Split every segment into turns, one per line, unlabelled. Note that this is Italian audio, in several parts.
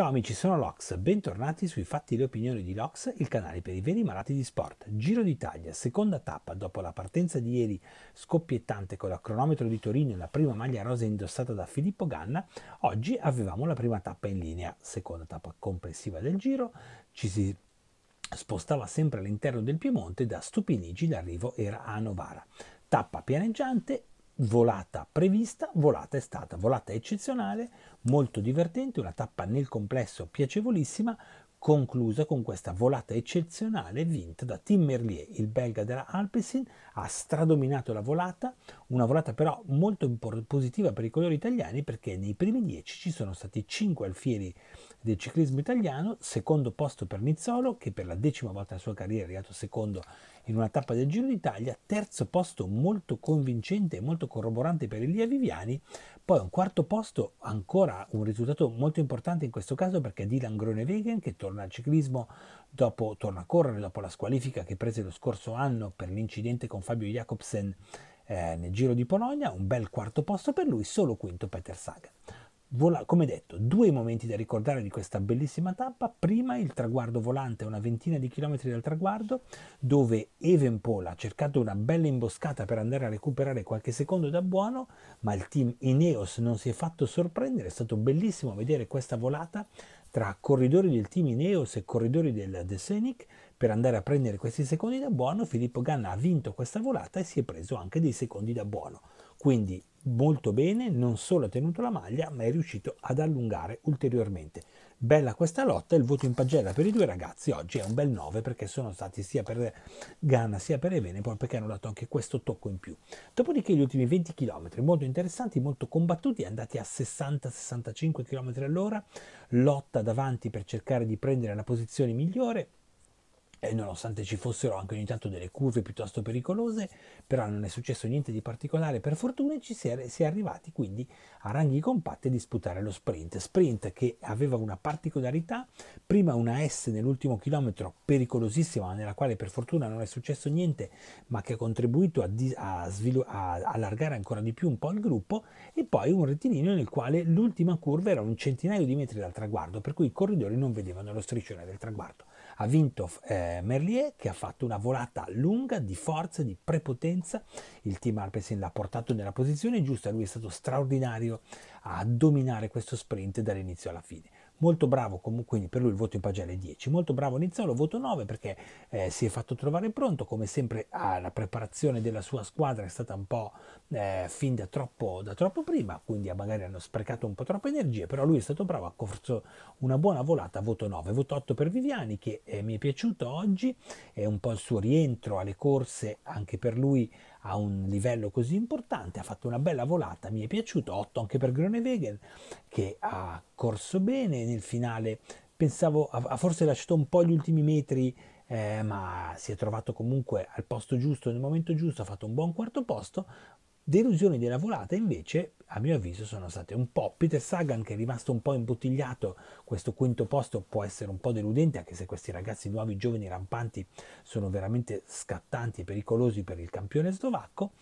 Ciao amici, sono Lox, bentornati sui Fatti e le opinioni di Lox, il canale per i veri malati di sport. Giro d'Italia, seconda tappa dopo la partenza di ieri scoppiettante con la cronometro di Torino e la prima maglia rosa indossata da Filippo Ganna, oggi avevamo la prima tappa in linea, seconda tappa complessiva del giro, ci si spostava sempre all'interno del Piemonte, da Stupinigi l'arrivo era a Novara tappa pianeggiante volata prevista, volata è stata, volata eccezionale, molto divertente, una tappa nel complesso piacevolissima, conclusa con questa volata eccezionale vinta da Tim Merlier, il belga della Alpecin, ha stradominato la volata, una volata però molto positiva per i colori italiani perché nei primi dieci ci sono stati cinque alfieri del ciclismo italiano, secondo posto per Nizzolo che per la decima volta nella sua carriera è arrivato secondo in una tappa del Giro d'Italia, terzo posto molto convincente e molto corroborante per Elia Viviani, poi un quarto posto ancora un risultato molto importante in questo caso perché Dylan Grone-Wegen che torna torna al ciclismo, dopo torna a correre, dopo la squalifica che prese lo scorso anno per l'incidente con Fabio Jacobsen eh, nel Giro di Polonia, un bel quarto posto per lui, solo quinto Peter Sagan. Vola, come detto, due momenti da ricordare di questa bellissima tappa. Prima il traguardo volante a una ventina di chilometri dal traguardo, dove Even Paul ha cercato una bella imboscata per andare a recuperare qualche secondo da buono, ma il team Ineos non si è fatto sorprendere. È stato bellissimo vedere questa volata tra corridori del team Ineos e corridori del The Scenic per andare a prendere questi secondi da buono. Filippo Ganna ha vinto questa volata e si è preso anche dei secondi da buono. Quindi molto bene, non solo ha tenuto la maglia, ma è riuscito ad allungare ulteriormente. Bella questa lotta, il voto in pagella per i due ragazzi oggi è un bel 9 perché sono stati sia per Ghana sia per Evene, Evenepol perché hanno dato anche questo tocco in più. Dopodiché gli ultimi 20 km molto interessanti, molto combattuti, andati a 60-65 km all'ora, lotta davanti per cercare di prendere la posizione migliore, e nonostante ci fossero anche ogni tanto delle curve piuttosto pericolose, però non è successo niente di particolare per fortuna ci si è, si è arrivati quindi a ranghi compatti a disputare lo sprint. Sprint che aveva una particolarità, prima una S nell'ultimo chilometro pericolosissima nella quale per fortuna non è successo niente ma che ha contribuito a, dis- a, svil- a allargare ancora di più un po' il gruppo e poi un rettilineo nel quale l'ultima curva era un centinaio di metri dal traguardo per cui i corridori non vedevano lo striscione del traguardo ha vinto eh, Merlier che ha fatto una volata lunga di forza, di prepotenza, il team Alpecin l'ha portato nella posizione giusta, lui è stato straordinario a dominare questo sprint dall'inizio alla fine molto bravo comunque, per lui il voto in pagella è 10, molto bravo Nizzolo, voto 9 perché eh, si è fatto trovare pronto, come sempre ah, la preparazione della sua squadra è stata un po' eh, fin da troppo, da troppo prima, quindi magari hanno sprecato un po' troppe energie, però lui è stato bravo, ha corso una buona volata, voto 9, voto 8 per Viviani che eh, mi è piaciuto oggi, è un po' il suo rientro alle corse anche per lui a un livello così importante, ha fatto una bella volata, mi è piaciuto, 8 anche per Groenewegen che ha corso bene nel finale, pensavo ha forse lasciato un po' gli ultimi metri eh, ma si è trovato comunque al posto giusto, nel momento giusto, ha fatto un buon quarto posto, delusioni della volata invece, a mio avviso, sono state un po' Peter Sagan che è rimasto un po' imbottigliato, questo quinto posto può essere un po' deludente anche se questi ragazzi nuovi, giovani, rampanti sono veramente scattanti e pericolosi per il campione slovacco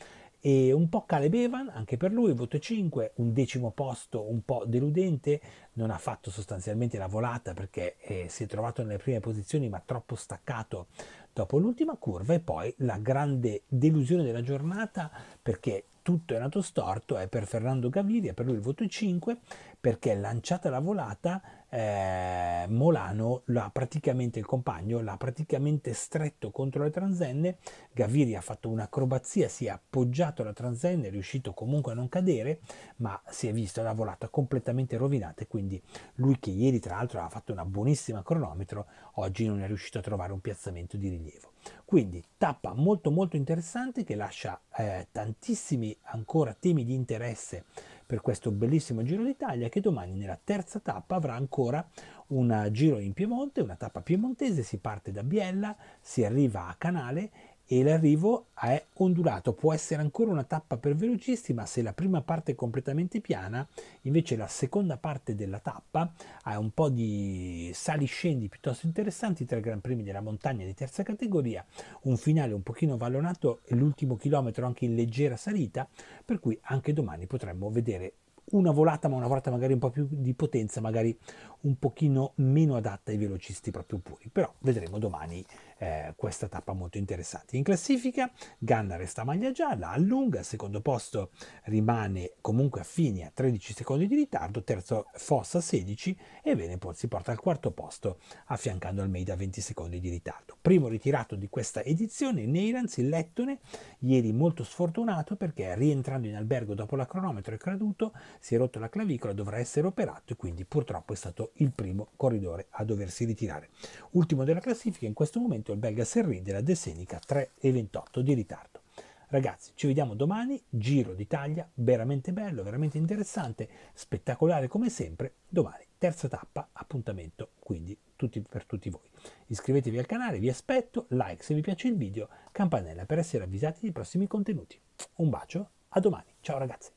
e un po' Caleb Evan, anche per lui, voto 5, un decimo posto un po' deludente, non ha fatto sostanzialmente la volata perché eh, si è trovato nelle prime posizioni ma troppo staccato dopo l'ultima curva e poi la grande delusione della giornata perché tutto è nato storto è per Fernando Gaviria, per lui il voto è 5 perché lanciata la volata eh, Molano l'ha praticamente, il compagno l'ha praticamente stretto contro le transenne, Gaviri ha fatto un'acrobazia, si è appoggiato alla transenne, è riuscito comunque a non cadere, ma si è vista la volata completamente rovinata e quindi lui che ieri tra l'altro ha fatto una buonissima cronometro, oggi non è riuscito a trovare un piazzamento di rilievo. Quindi tappa molto molto interessante che lascia eh, tantissimi ancora temi di interesse per questo bellissimo Giro d'Italia che domani nella terza tappa avrà ancora un giro in Piemonte, una tappa piemontese, si parte da Biella, si arriva a Canale e l'arrivo è ondulato, può essere ancora una tappa per velocisti, ma se la prima parte è completamente piana, invece la seconda parte della tappa ha un po' di sali scendi piuttosto interessanti tra i Gran Premi della montagna di terza categoria, un finale un pochino vallonato e l'ultimo chilometro anche in leggera salita, per cui anche domani potremmo vedere una volata, ma una volata magari un po' più di potenza, magari un pochino meno adatta ai velocisti proprio puri, però vedremo domani eh, questa tappa molto interessante. In classifica Ganna resta maglia gialla, allunga, secondo posto rimane comunque Affini a 13 secondi di ritardo, terzo Fossa 16 e Venepol si porta al quarto posto affiancando Almeida a 20 secondi di ritardo. Primo ritirato di questa edizione Neirans, il Lettone, ieri molto sfortunato perché rientrando in albergo dopo la cronometro è caduto, si è rotto la clavicola, dovrà essere operato e quindi purtroppo è stato il primo corridore a doversi ritirare. Ultimo della classifica in questo momento il belga Serri della De 3,28 di ritardo. Ragazzi, ci vediamo domani, Giro d'Italia, veramente bello, veramente interessante, spettacolare come sempre. Domani, terza tappa, appuntamento quindi tutti, per tutti voi. Iscrivetevi al canale, vi aspetto, like se vi piace il video, campanella per essere avvisati dei prossimi contenuti. Un bacio, a domani, ciao ragazzi!